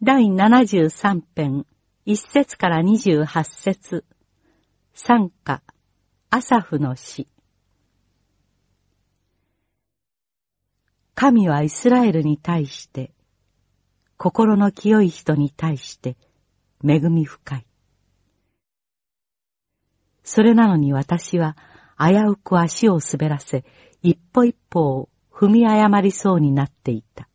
第73編、1節から28節参加、アサフの詩。神はイスラエルに対して、心の清い人に対して、恵み深い。それなのに私は、危うく足を滑らせ、一歩一歩を踏み誤りそうになっていた。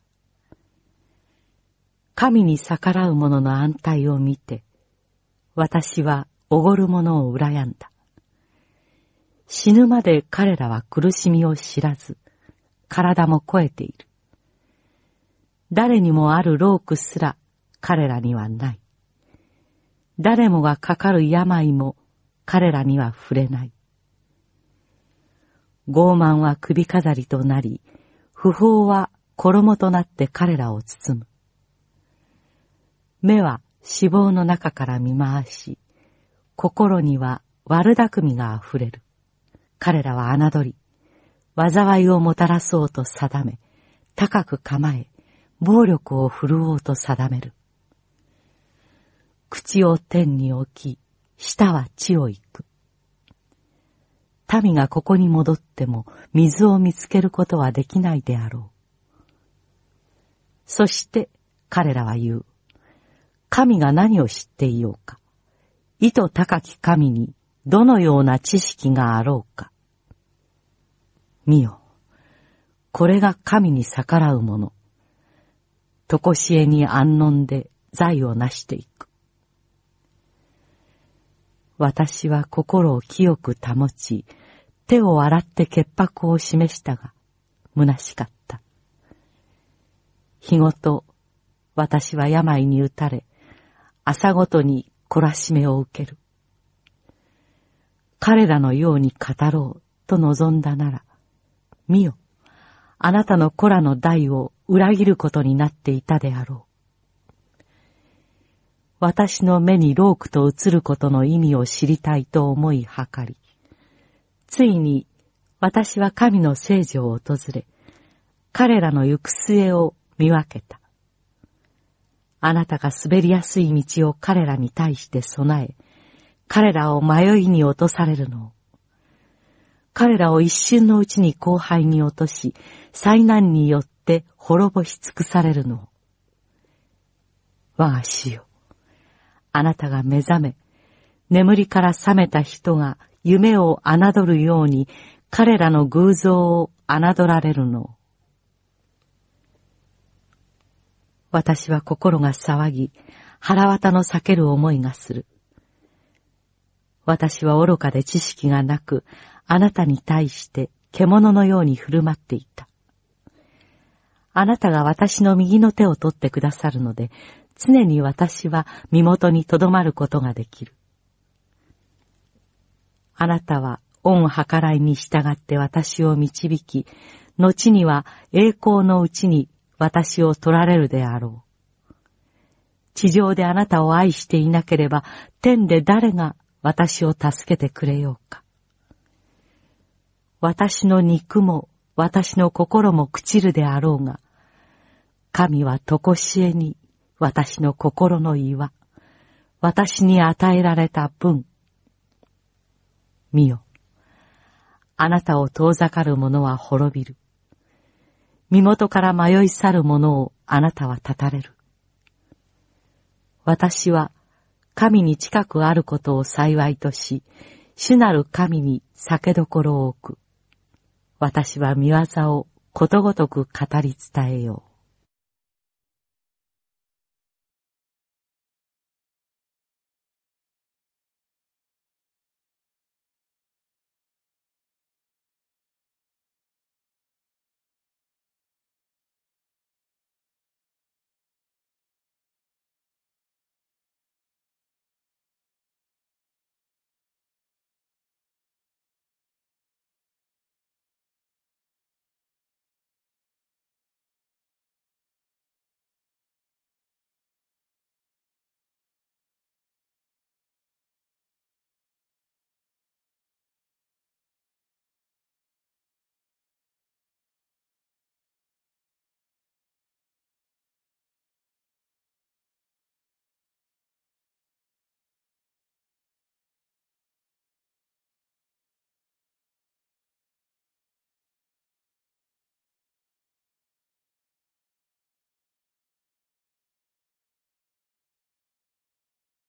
神に逆らう者の安泰を見て、私はおごる者を羨んだ。死ぬまで彼らは苦しみを知らず、体も肥えている。誰にもあるロークすら彼らにはない。誰もがかかる病も彼らには触れない。傲慢は首飾りとなり、不法は衣となって彼らを包む。目は脂肪の中から見回し、心には悪巧みが溢れる。彼らは侮り、災いをもたらそうと定め、高く構え、暴力を振るおうと定める。口を天に置き、舌は地を行く。民がここに戻っても水を見つけることはできないであろう。そして彼らは言う。神が何を知っていようか、意図高き神にどのような知識があろうか。見よ、これが神に逆らうもの。とこしえに安穏で財を成していく。私は心を清く保ち、手を洗って潔白を示したが、虚しかった。日ごと、私は病に打たれ、朝ごとに懲らしめを受ける。彼らのように語ろうと望んだなら、見よ、あなたの子らの代を裏切ることになっていたであろう。私の目にロークと映ることの意味を知りたいと思い計り、ついに私は神の聖女を訪れ、彼らの行く末を見分けた。あなたが滑りやすい道を彼らに対して備え、彼らを迷いに落とされるの彼らを一瞬のうちに後輩に落とし、災難によって滅ぼし尽くされるの我が死よ。あなたが目覚め、眠りから覚めた人が夢を侮るように彼らの偶像を侮られるの私は心が騒ぎ、腹渡の裂ける思いがする。私は愚かで知識がなく、あなたに対して獣のように振る舞っていた。あなたが私の右の手を取ってくださるので、常に私は身元に留まることができる。あなたは恩計らいに従って私を導き、後には栄光のうちに私を取られるであろう。地上であなたを愛していなければ、天で誰が私を助けてくれようか。私の肉も私の心も朽ちるであろうが、神はとこしえに私の心の岩、私に与えられた分。見よ、あなたを遠ざかる者は滅びる。身元から迷い去る者をあなたは立たれる。私は神に近くあることを幸いとし、主なる神に酒どころを置く。私は見業をことごとく語り伝えよう。